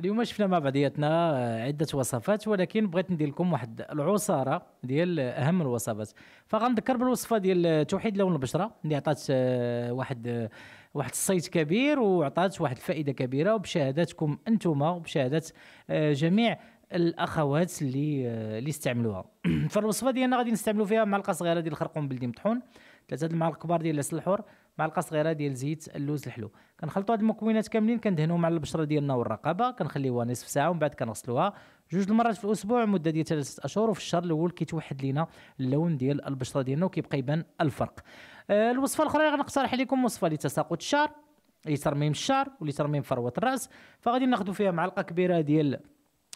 اليوم شفنا مع بعضياتنا آه، عده وصفات ولكن بغيت ندير لكم واحد العصاره ديال اهم الوصفات فغنذكر بالوصفه ديال توحيد لون البشره اللي عطات آه، واحد آه، واحد الصيت كبير وعطات واحد الفائده كبيره وبشهاداتكم انتم وبشهادات جميع الاخوات اللي اللي استعملوها فالوصفه ديالنا غادي نستعملوا فيها معلقه صغيره ديال الخرقوم بلدي مطحون ثلاثه المعالق كبار ديال العسل الحر معلقه صغيره ديال زيت اللوز الحلو كنخلطوا هاد المكونات كاملين كندهنوهم على البشره ديالنا والرقبه كنخليوها نصف ساعه ومن بعد كنغسلوها جوج المرات في الاسبوع مده ديال ثلاثه اشهر وفي الشهر الاول كيتوحد لينا اللون ديال البشره ديالنا وكيبقى يبان الفرق آه الوصفه الاخرى اللي غنقترح لكم وصفه لتساقط الشعر لترميم الشعر ولترميم فروه الراس فغادي ناخذ فيها معلقه كبيره ديال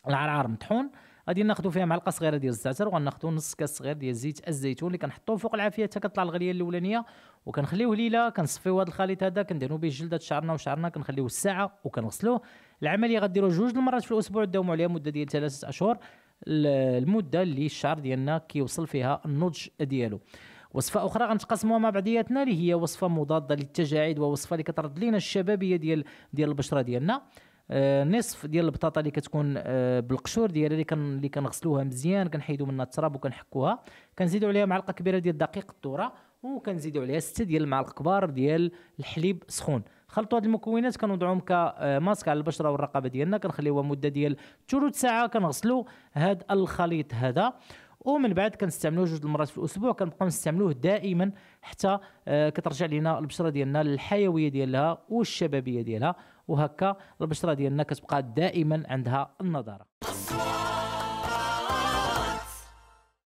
العرعر مطحون غادي ناخذوا فيها معلقه صغيره ديال الزعتر وغناخذوا نص كاس صغير ديال زيت الزيتون اللي كنحطوه فوق العافيه حتى كطلع الغليه الاولانيه وكنخليوه ليله كنصفيو هذا الخليط هذا كندهنوا به جلدات شعرنا وشعرنا كنخليوه ساعه وكنغسلوه العمليه غديروا جوج المرات في الاسبوع داوموا عليها مده ديال ثلاثه اشهر المده اللي الشعر ديالنا كيوصل فيها النضج ديالو وصفه اخرى غنتقاسموها مع بعضياتنا اللي هي وصفه مضاده للتجاعيد ووصفه اللي كترد لينا الشبابيه ديال ديال البشره ديالنا آه، نصف ديال البطاطا اللي كتكون آه، بالقشور ديالها اللي كان اللي كنغسلوها مزيان كنحيدو منها التراب وكنحكوها كنزيدو عليها معلقه كبيره ديال دقيق الذره وكنزيدو عليها ستة ديال المعالق كبار ديال الحليب سخون خلطوا هاد المكونات كنوضعهم كماسك على البشره والرقبه ديالنا كنخليوها مده ديال ثلث ساعه كنغسلو هاد الخليط هذا ومن بعد كنستعملوه جوج المرات في الاسبوع كنبقاو نستعملوه دائما حتى آه، كترجع لنا البشره ديالنا الحيويه ديالها والشبابيه ديالها وهكا البشره ديالنا كتبقى دائما عندها النضاره